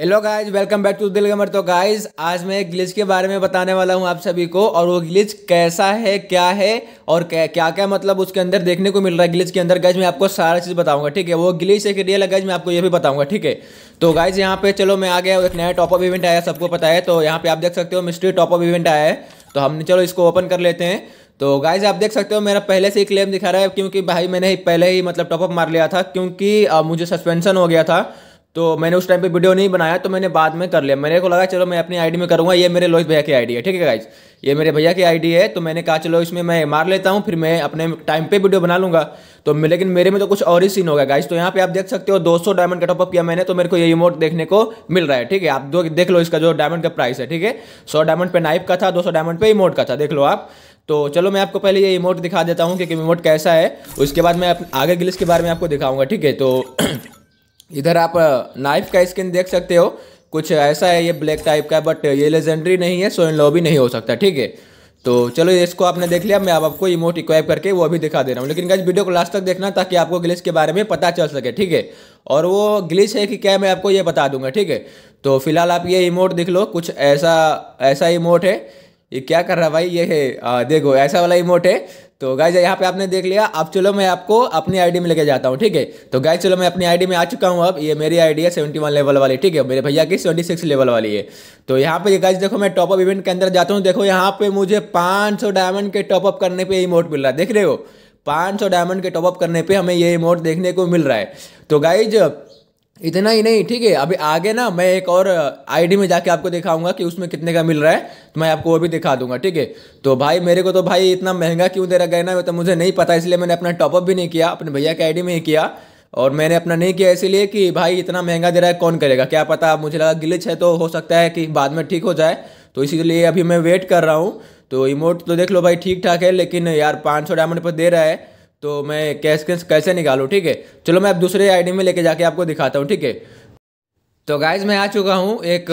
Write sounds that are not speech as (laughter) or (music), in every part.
hello guys welcome back to Dil gamer तो guys आज मैं एक ग्लिच के बारे में बताने वाला हूं आप सभी को और वो ग्लिच कैसा है क्या है और क्या क्या क्या मतलब उसके अंदर देखने को मिल रहा है ग्लिच के अंदर गाइज मैं आपको सारा चीज़ बताऊंगा ठीक है वो ग्लिच एक रियल है गाइस मैं आपको ये भी बताऊंगा ठीक है तो गाइज यहाँ पे चलो मैं आ गया एक नया टॉपअप इवेंट आया सबको पता है तो यहाँ पे आप देख सकते हो मिस्ट्री टॉपअप इवेंट आया है तो हमने चलो इसको ओपन कर लेते हैं तो गाइज आप देख सकते हो मेरा पहले से ही क्लेम दिखा रहा है क्योंकि भाई मैंने पहले ही मतलब टॉपअप मार लिया था क्योंकि मुझे सस्पेंशन हो गया था तो मैंने उस टाइम पे वीडियो नहीं बनाया तो मैंने बाद में कर लिया मेरे को लगा चलो मैं अपनी आईडी में करूँगा ये मेरे लोहित भैया की आईडी है ठीक है गाइज ये मेरे भैया की आईडी है तो मैंने कहा चलो इसमें मैं मार लेता हूँ फिर मैं अपने टाइम पे वीडियो बना लूँगा तो लेकिन मेरे में तो कुछ और ही सीन होगा गाइज तो यहाँ पे आप देख सकते हो दो डायमंड का टॉपअप किया मैंने तो मेरे को ये इमोट देखने को मिल रहा है ठीक है आप देख लो इसका जो डायमंड का प्राइस है ठीक है सौ डायमंड पे नाइफ का था दो डायमंड पे इमोट का था देख लो आप तो चलो मैं आपको पहले ये इमोट दिखा देता हूँ कि इमोट कैसा है उसके बाद मैं आगे गिल्स के बारे में आपको दिखाऊंगा ठीक है तो (clears throat) इधर आप नाइफ का स्किन देख सकते हो कुछ ऐसा है ये ब्लैक टाइप का बट ये लेजेंडरी नहीं है सो इन भी नहीं हो सकता ठीक है तो चलो इसको आपने देख लिया मैं अब आप आपको इमोट इक्वाइप करके वो भी दिखा दे रहा हूँ लेकिन गाइज वीडियो को लास्ट तक देखना ताकि आपको ग्लिच के बारे में पता चल सके ठीक है और वो ग्लिच है कि क्या मैं आपको ये बता दूंगा ठीक है तो फिलहाल आप ये इमोट देख लो कुछ ऐसा ऐसा इमोट है ये क्या कर रहा है भाई ये है आ, देखो ऐसा वाला इमोट है तो गाइज यहाँ पे आपने देख लिया अब चलो मैं आपको अपनी आईडी में लेके जाता हूँ ठीक है तो गाइज चलो मैं अपनी आईडी में आ चुका हूँ अब ये मेरी आईडी है सेवेंटी वन लेवल वाली ठीक है मेरे भैया की सेवेंटी सिक्स लेवल वाली है तो यहाँ पे गाइज देखो मैं टॉपअप इवेंट के अंदर जाता हूँ देखो यहाँ पे मुझे पाँच सौ डायमंड के टॉपअप करने पर इमोट मिल रहा है देख रहे हो पाँच सौ डायमंड के टॉपअप करने पर हमें ये इमोट देखने को मिल रहा है तो गाइज इतना ही नहीं ठीक है अभी आगे ना मैं एक और आईडी में जाके आपको दिखाऊंगा कि उसमें कितने का मिल रहा है तो मैं आपको वो भी दिखा दूंगा ठीक है तो भाई मेरे को तो भाई इतना महंगा क्यों दे रहा ना तो मुझे नहीं पता इसलिए मैंने अपना टॉपअप भी नहीं किया अपने भैया के आईडी में ही किया और मैंने अपना नहीं किया इसीलिए कि भाई इतना महंगा दे रहा है कौन करेगा क्या पता मुझे लगा गिलिच है तो हो सकता है कि बाद में ठीक हो जाए तो इसीलिए अभी मैं वेट कर रहा हूँ तो इमोट तो देख लो भाई ठीक ठाक है लेकिन यार पाँच सौ डायमंड पर दे रहा है तो मैं कैश कैश कैसे निकालूँ ठीक है चलो मैं अब दूसरे आईडी में लेके जाके आपको दिखाता हूँ ठीक है तो गाइज मैं आ चुका हूँ एक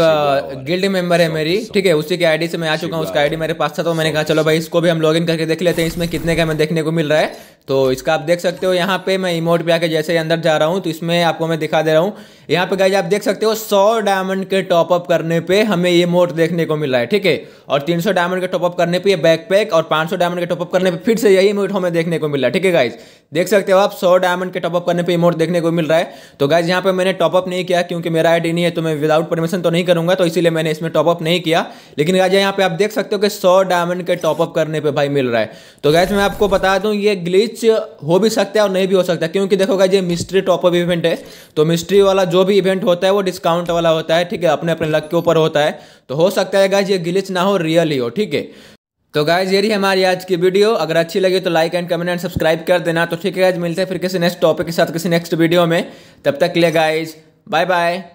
गिल्ड मेंबर है मेरी ठीक है उसी के आईडी से मैं आ चुका हूँ उसका आईडी मेरे पास था तो मैंने कहा चलो भाई इसको भी हम लॉगिन करके देख लेते हैं इसमें कितने का हमें देखने को मिल रहा है तो इसका आप देख सकते हो यहाँ पे मैं इमोट पे आके जैसे ही अंदर जा रहा हूँ तो इसमें आपको मैं दिखा दे रहा हूँ यहाँ पे गाइज आप देख सकते हो सौ डायमंड के टॉपअप करने पे हमें ये मोट देखने को मिला है ठीक है और तीन सौ डायमंड के टॉपअप करने पे ये बैकपैक और पांच सौ डायमंड के टॉपअप करने पे फिर से यही मोट हमें देखने को मिला है ठीक है गाइज देख सकते हो आप सौ डायमंड के टॉपअप करने पे इमोट देखने को मिल रहा है तो गाइज यहाँ पे मैंने टॉपअप नहीं किया क्योंकि मेरा आईडी नहीं है तो मैं विदाउट परमिशन तो नहीं करूंगा तो इसीलिए मैंने इसमें टॉपअप नहीं किया लेकिन गाइज यहाँ पे आप देख सकते हो कि सौ डायमंड के टॉपअप करने पे भाई मिल रहा है तो गाइज मैं आपको बता दूँ ये ग्लीच हो भी सकता है और नहीं भी हो सकता क्योंकि देखो गाइज ये मिस्ट्री टॉपअप इवेंट है तो मिस्ट्री वाला जो जो भी इवेंट होता है वो डिस्काउंट वाला होता है ठीक है अपने अपने लक के ऊपर होता है तो हो सकता है गाइज ये गिलिच ना हो रियल ही हो ठीक है तो गाइज ये रही हमारी आज की वीडियो अगर अच्छी लगी तो like and comment and subscribe कर देना तो ठीक है गाइज मिलते हैं फिर किसी नेक्स्ट टॉपिक के साथ किसी नेक्स्ट वीडियो में तब तक के लिए गाइज बाय बाय